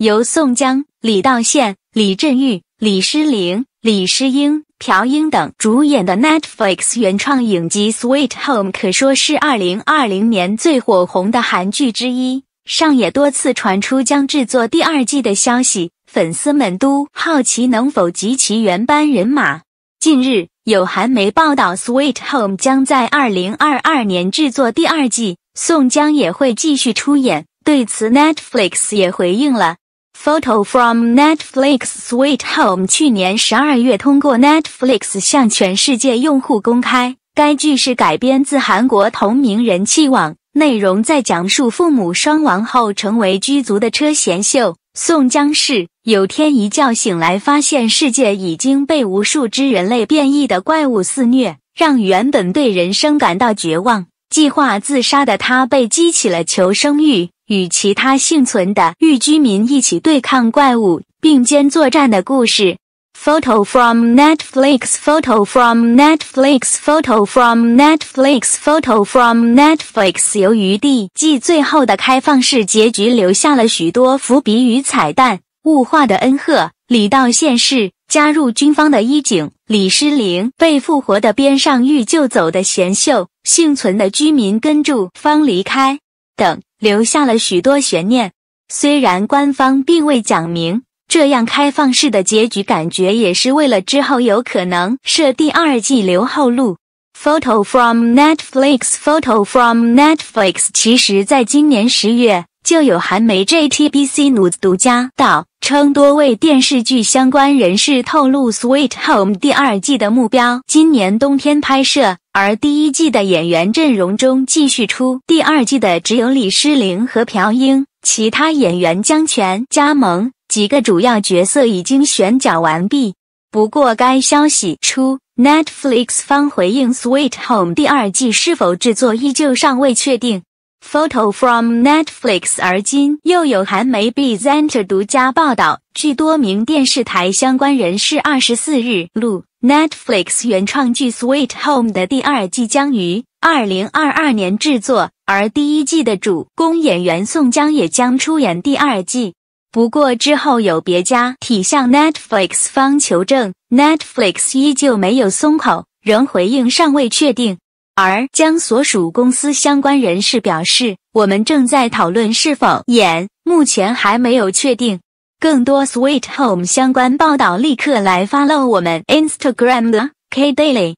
由宋江、李道宪、李振玉、李诗玲、李诗英、朴英等主演的 Netflix 原创影集《Sweet Home》可说是2020年最火红的韩剧之一，上也多次传出将制作第二季的消息，粉丝们都好奇能否集齐原班人马。近日有韩媒报道，《Sweet Home》将在2022年制作第二季，宋江也会继续出演。对此，Netflix 也回应了。Photo from Netflix Sweet Home。去年十二月，通过 Netflix 向全世界用户公开。该剧是改编自韩国同名人气网。内容在讲述父母双亡后成为居族的车贤秀、宋江是，有天一觉醒来，发现世界已经被无数只人类变异的怪物肆虐，让原本对人生感到绝望、计划自杀的他，被激起了求生欲。与其他幸存的域居民一起对抗怪物、并肩作战的故事。Photo from Netflix. Photo from Netflix. Photo from Netflix. Photo from Netflix. 由于地，纪最后的开放式结局，留下了许多伏笔与彩蛋。雾化的恩赫李道现世，加入军方的衣警，李诗玲被复活的边上玉救走的贤秀，幸存的居民跟住方离开。等留下了许多悬念，虽然官方并未讲明，这样开放式的结局感觉也是为了之后有可能设第二季留后路。photo from Netflix，photo from Netflix，其实在今年十月就有韩媒 JTBC News 独家道。称多位电视剧相关人士透露，《Sweet Home》第二季的目标今年冬天拍摄，而第一季的演员阵容中继续出第二季的只有李诗玲和朴英，其他演员将全加盟。几个主要角色已经选角完毕，不过该消息出，Netflix 方回应，《Sweet Home》第二季是否制作依旧尚未确定。Photo from Netflix。而今又有韩媒 b i z a e r 独家报道，据多名电视台相关人士，二十四日录 Netflix 原创剧《Sweet Home》的第二季将于二零二二年制作，而第一季的主攻演员宋江也将出演第二季。不过之后有别家体向 Netflix 方求证，Netflix 依旧没有松口，仍回应尚未确定。而将所属公司相关人士表示，我们正在讨论是否演，目前还没有确定。更多 Sweet Home 相关报道，立刻来 follow 我们 Instagram 的 K Daily。